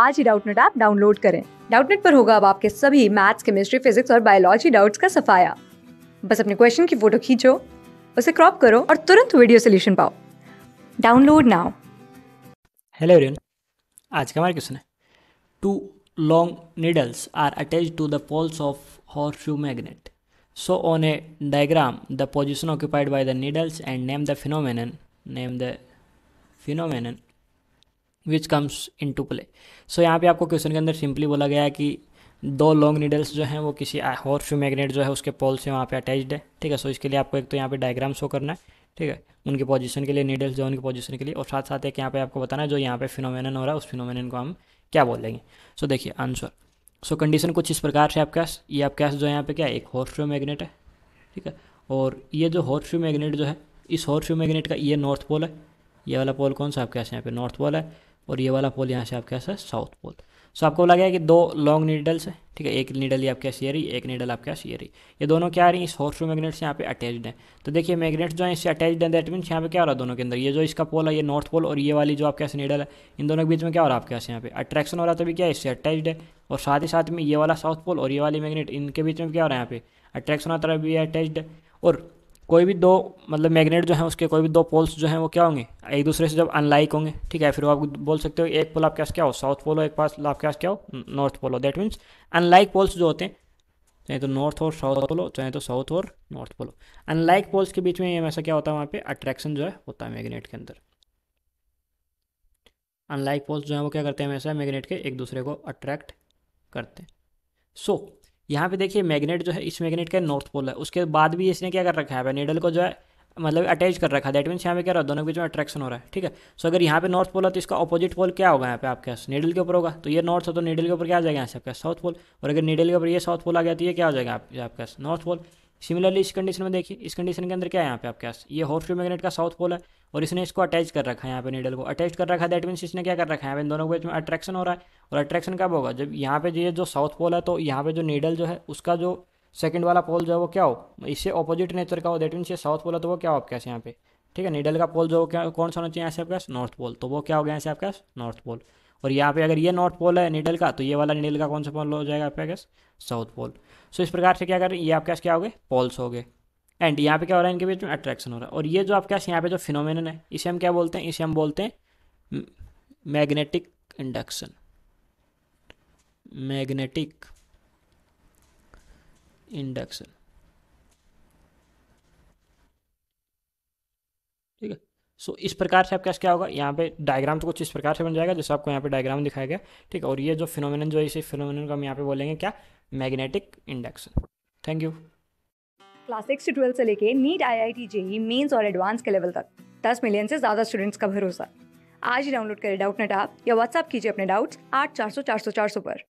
आज ही Doubtnut app download करें डाउटनेट पर होगा अब आपके सभी मैथ्स केमिस्ट्री फिजिक्स और बायोलॉजी डाउट्स का सफाया बस अपने क्वेश्चन की फोटो खींचो उसे क्रॉप करो और तुरंत वीडियो सोल्यूशन पाओ डाउनलोड नाउ हेलो एवरीवन आज का हमारे क्वेश्चन है two long needles are attach to the poles of horse shoe magnet so on a diagram the position occupied by the needles and name the phenomenon name the phenomenon which comes into play so यहाँ पे आपको question के अंदर simply बोला गया है कि दो लॉन्ग नीडल्स जो हैं वो किसी हॉर्स शू मैग्नेट जो है उसके पोल से वहाँ पे अटैच्ड है ठीक है सो इसके लिए आपको एक तो यहाँ पे डायग्राम शो करना है ठीक है उनके पोजीशन के लिए नीडल्स जो है उनकी पोजीशन के लिए और साथ साथ एक यहाँ पे आपको बताना है जो यहाँ पे फिनोमेन हो रहा है उस फिनोमेनन को हम क्या बोलेंगे सो so, देखिए आंसर सो कंडीशन कुछ इस प्रकार से आपके ये आपके जो है यहाँ पे क्या एक हॉर्स शू मैग्नेट है ठीक है और ये जो हॉर्स फ्यू मैग्नेट जो है इस हॉर्स फ्यू मैग्नेट का ये नॉर्थ पोल है ये वाला पोल कौन सा आपके पास यहाँ पे नॉर्थ पोल है और ये वाला पोल यहाँ से आपके पास है साउथ पोल सो आपको बोला गया कि दो लॉन्ग नीडल्स है ठीक है एक नीडल ही आपके ऐसी ये रही एक नीडल आपके पास ये रही ये दोनों क्या आ रही है इस हॉर्स मैग्नेट्स यहाँ पे अटैच्ड हैं तो देखिए मैग्नेट्स जो है इससे अटैच्ड है दैट मीन्स यहाँ पे क्या हो रहा है दोनों के अंदर ये जो इसका पोल है ये नॉर्थ पोल और ये वाली जो आपके पास नीडल है इन दोनों के बीच में क्या हो रहा है आपके पास यहाँ पे अट्रैक्शन हो रहा है तभी क्या इससे अटैच्ड है और साथ ही साथ में ये वाला साउथ पोल और ये वाली मैग्नेट इनके बीच में क्या हो रहा है यहाँ पे अट्रैक्शन होता है अटैच्ड है और कोई भी दो मतलब मैग्नेट जो है उसके कोई भी दो पोल्स जो हैं वो क्या होंगे एक दूसरे से जब अनलाइक होंगे ठीक है फिर आप बोल सकते हो एक पोल आपके पास क्या हो साउथ पोल हो एक पास आपके पास क्या हो नॉर्थ पोल हो दैट मीन्स अनलाइक पोल्स जो होते हैं चाहे तो नॉर्थ और साउथ पोल हो चाहे तो साउथ और नॉर्थ पोल हो अनलाइक पोल्स के बीच में ये ऐसा क्या होता है वहाँ पे अट्रैक्शन जो है होता है मैग्नेट के अंदर अनलाइक पोल्स जो है वो क्या करते हैं हमेशा मैग्नेट के एक दूसरे को अट्रैक्ट करते हैं सो so, यहाँ पे देखिए मैग्नेट जो है इस मैग्नेट का नॉर्थ पोल है उसके बाद भी इसने क्या कर रखा है नेडल को जो है मतलब अटैच कर रखा है दैट मीन्स यहाँ पे क्या रहा है दोनों के बीच में अट्रैक्शन हो रहा है ठीक है सो अगर यहाँ पे नॉर्थ पोल है तो इसका अपोजिट पोल क्या होगा यहाँ पे आपके पास नीडल के ऊपर होगा तो ये नॉर्थ हो तो नीडल के ऊपर क्या आ जाएगा यहाँ से आपका साउथ पोल और अगर नीडल के ऊपर ये साउथ पोल आ गया तो ये क्या हो जाएगा आपके पास नॉर्थ पोल सिमिलरली इस कंडीशन में देखिए इस कंडीशन के अंदर क्या है यहाँ पे आपके पास ये हॉर्स मैग्नेट का साउथ पोल है और इसने इसको अटैच कर रखा है यहाँ पे नीडल को अटैच कर रखा है दैट मीन्स इसने क्या कर रखा है यहाँ पे दोनों के बीच में अट्रैक्शन हो रहा है और अट्रैक्शन कब होगा जब यहाँ पे ये जो साउथ पोल है तो यहाँ पे जो नीडल जो है उसका जो सेकंड वाला पोल जो है वो क्या हो इससे ऑपोजिट नेचर का हो दैट मीन्स ये साउथ पोल है तो वो क्या हो आपके पास यहाँ पे ठीक है नीडल का पोल जो क्या कौन सा होना चाहिए यहाँ से आपके पास नॉर्थ पोल तो वो क्या हो गया यहाँ से आपके पास नॉर्थ पोल और यहाँ पे अगर ये नॉर्थ पोल है नीडल का तो ये वाला नीडल का कौन सा पोल हो जाएगा आपका गैस साउथ पोल सो इस प्रकार से क्या करें ये आपके क्या हो गए पोल्स हो गए एंड यहाँ पे क्या हो रहा है इनके बीच में अट्रैक्शन हो रहा है और ये जो आपके पास यहाँ पे जो फिनोमिन है इसे हम क्या बोलते हैं इसे हम बोलते हैं मैग्नेटिक इंडक्शन मैग्नेटिक इंडक्शन ठीक है सो इस प्रकार से आपका क्या होगा यहाँ पे डायग्राम तो कुछ इस प्रकार से बन जाएगा जैसे आपको यहाँ पे डायग्राम दिखाया गया ठीक है और ये जो फिनोमिन जो है इसी फिनोमिन को हम यहाँ पे बोलेंगे क्या magnetic induction thank you class six से ट्वेल्थ से लेके NEET I I T JEE mains और एडवांस के लेवल तक दस मिलियन से ज़्यादा स्टूडेंट्स का भरोसा आज ही डाउनलोड करें डाउट नेट आप या व्हाट्सअप कीजिए अपने डाउट्स आठ चार सौ चार सौ चार सौ पर